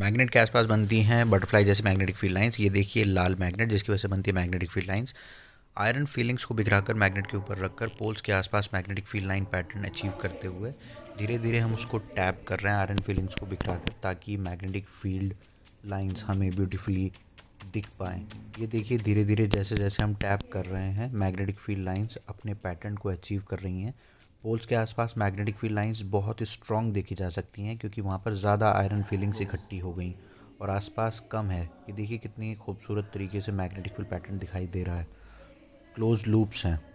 magnet के आसपास बनती हैं बटरफ्लाई जैसे मैग्नेटिक फील्ड लाइंस ये देखिए लाल मैग्नेट जिसकी वजह से बनती है magnetic field lines iron filings को बिखराकर मैग्नेट के ऊपर रखकर पोल्स के आसपास magnetic field line pattern achieve करते हुए धीरे धीरे हम उसको टैप कर रहे हैं आयरन फीलिंग्स को बिखराकर ताकि मैग्नेटिक फील्ड लाइंस हमें ब्यूटीफुली दिख पाएँ ये देखिए धीरे धीरे जैसे जैसे हम टैप कर रहे हैं मैग्नेटिक फील्ड लाइंस अपने पैटर्न को अचीव कर रही हैं पोल्स के आसपास मैग्नेटिक फील्ड लाइंस बहुत स्ट्रॉन्ग देखी जा सकती हैं क्योंकि वहाँ पर ज़्यादा आयरन फीलिंग्स इकट्ठी हो गई और आसपास कम है ये देखिए कितनी खूबसूरत तरीके से मैग्नेटिक फील्ड पैटर्न दिखाई दे रहा है क्लोज लूप्स हैं